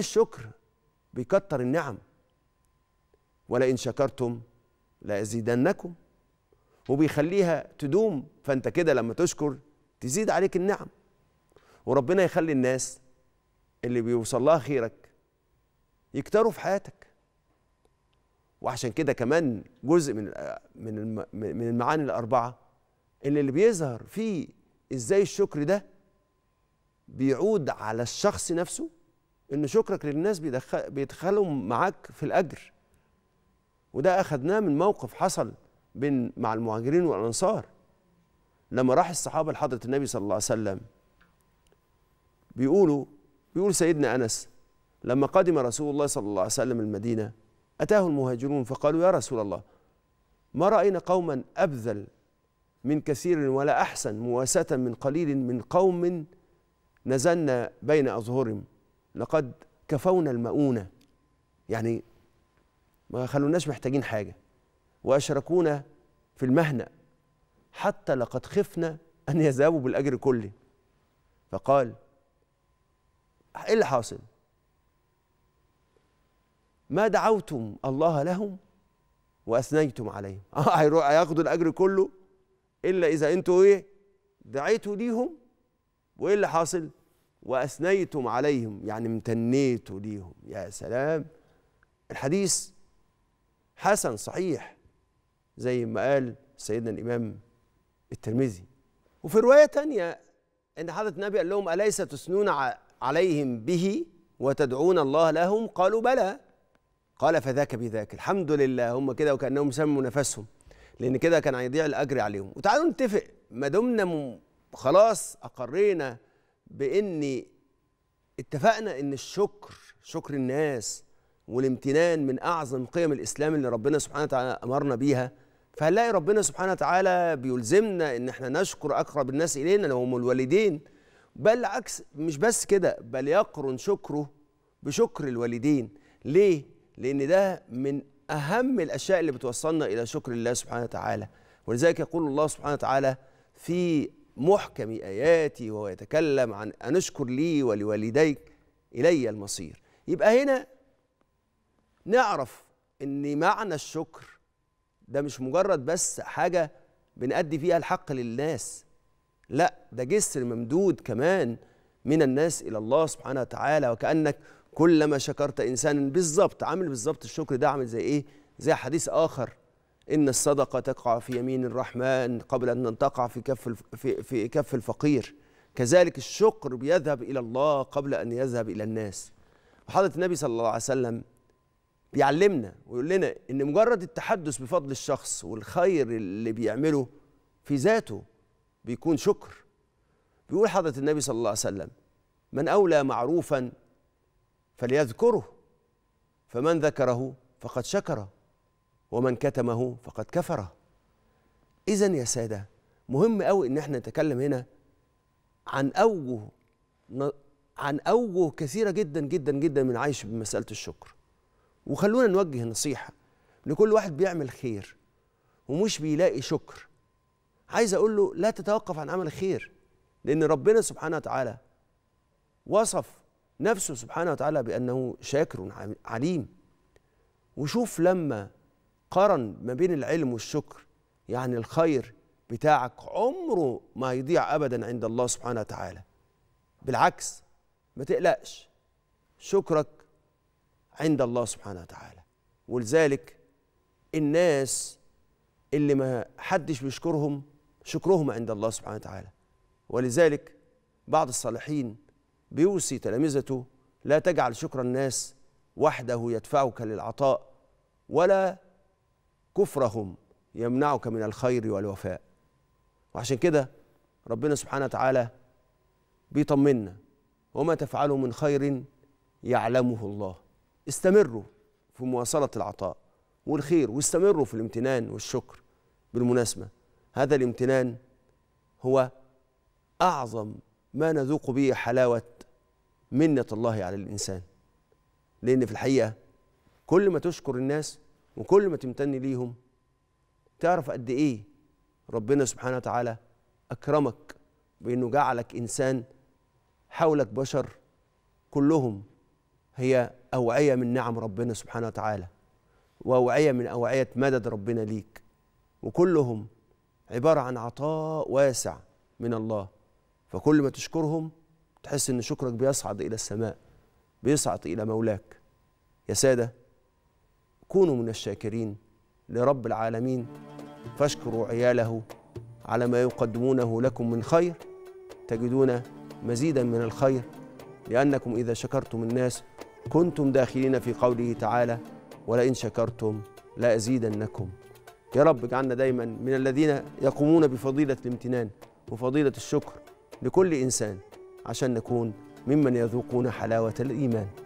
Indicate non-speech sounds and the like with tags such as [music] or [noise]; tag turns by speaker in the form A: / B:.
A: الشكر بيكتر النعم ولئن شكرتم لأزيدنكم وبيخليها تدوم فأنت كده لما تشكر تزيد عليك النعم وربنا يخلي الناس اللي بيوصل لها خيرك يكتروا في حياتك وعشان كده كمان جزء من من من المعاني الأربعة اللي اللي بيظهر فيه إزاي الشكر ده بيعود على الشخص نفسه ان شكرك للناس بيدخلهم معاك في الاجر وده اخذناه من موقف حصل بين مع المهاجرين والانصار لما راح الصحابه لحضره النبي صلى الله عليه وسلم بيقولوا بيقول سيدنا انس لما قدم رسول الله صلى الله عليه وسلم المدينه اتاه المهاجرون فقالوا يا رسول الله ما راينا قوما ابذل من كثير ولا احسن مواساه من قليل من قوم نزلنا بين اظهرهم لقد كفونا المؤونة يعني ما خلوناش محتاجين حاجة وأشركونا في المهنة حتى لقد خفنا أن يذهبوا بالأجر كله فقال إيه اللي حاصل؟ ما دعوتم الله لهم واثنيتم عليهم [laughs] اه ياخدوا الاجر كله الا اذا انتوا ايه دعيتوا ليهم وايه اللي حاصل وأثنيتم عليهم يعني امتنيتوا ليهم يا سلام الحديث حسن صحيح زي ما قال سيدنا الإمام الترمذي وفي رواية تانية أن حضرة النبي قال لهم أليس تثنون عليهم به وتدعون الله لهم قالوا بلى قال فذاك بذاك الحمد لله هم كده وكأنهم سموا نفسهم لأن كده كان هيضيع الأجر عليهم وتعالوا نتفق ما دمنا خلاص أقرينا بإن اتفقنا إن الشكر شكر الناس والامتنان من أعظم قيم الإسلام اللي ربنا سبحانه وتعالى أمرنا بيها فهنلاقي ربنا سبحانه وتعالى بيلزمنا إن احنا نشكر أقرب الناس إلينا اللي هم الوالدين بل عكس مش بس كده بل يقرن شكره بشكر الوالدين ليه؟ لأن ده من أهم الأشياء اللي بتوصلنا إلى شكر الله سبحانه وتعالى ولذلك يقول الله سبحانه وتعالى في محكم آياتي وهو يتكلم عن أن اشكر لي ولوالديك إلي المصير يبقى هنا نعرف أن معنى الشكر ده مش مجرد بس حاجة بنأدي فيها الحق للناس لا ده جسر ممدود كمان من الناس إلى الله سبحانه وتعالى وكأنك كلما شكرت إنسانا بالظبط عامل بالظبط الشكر ده عامل زي إيه زي حديث آخر إن الصدقة تقع في يمين الرحمن قبل أن تقع في كف في, في كف الفقير كذلك الشكر بيذهب إلى الله قبل أن يذهب إلى الناس وحضرة النبي صلى الله عليه وسلم بيعلمنا ويقول لنا إن مجرد التحدث بفضل الشخص والخير اللي بيعمله في ذاته بيكون شكر بيقول حضرة النبي صلى الله عليه وسلم من أولى معروفا فليذكره فمن ذكره فقد شكره ومن كتمه فقد كفره إذا يا سادة مهم قوي إن احنا نتكلم هنا عن أوجه عن أوجه كثيرة جدا جدا جدا من عيش بمسألة الشكر وخلونا نوجه نصيحة لكل واحد بيعمل خير ومش بيلاقي شكر عايز أقول له لا تتوقف عن عمل الخير لأن ربنا سبحانه وتعالى وصف نفسه سبحانه وتعالى بأنه شاكر عليم وشوف لما قارن ما بين العلم والشكر يعني الخير بتاعك عمره ما يضيع ابدا عند الله سبحانه وتعالى بالعكس ما تقلقش شكرك عند الله سبحانه وتعالى ولذلك الناس اللي ما حدش بيشكرهم شكرهم عند الله سبحانه وتعالى ولذلك بعض الصالحين بيوصي تلامذته لا تجعل شكر الناس وحده يدفعك للعطاء ولا كفرهم يمنعك من الخير والوفاء وعشان كده ربنا سبحانه وتعالى بيطمنا وما تفعلوا من خير يعلمه الله استمروا في مواصلة العطاء والخير واستمروا في الامتنان والشكر بالمناسبة هذا الامتنان هو أعظم ما نذوق به حلاوة منة الله على الإنسان لأن في الحقيقة كل ما تشكر الناس وكل ما تمتن ليهم تعرف قد ايه ربنا سبحانه وتعالى اكرمك بانه جعلك انسان حولك بشر كلهم هي اوعيه من نعم ربنا سبحانه وتعالى واوعيه من اوعيه مدد ربنا ليك وكلهم عباره عن عطاء واسع من الله فكل ما تشكرهم تحس ان شكرك بيصعد الى السماء بيصعد الى مولاك يا ساده كونوا من الشاكرين لرب العالمين فاشكروا عياله على ما يقدمونه لكم من خير تجدون مزيدا من الخير لأنكم إذا شكرتم الناس كنتم داخلين في قوله تعالى ولئن شكرتم لأزيدنكم يا رب اجعلنا دايما من الذين يقومون بفضيلة الامتنان وفضيلة الشكر لكل إنسان عشان نكون ممن يذوقون حلاوة الإيمان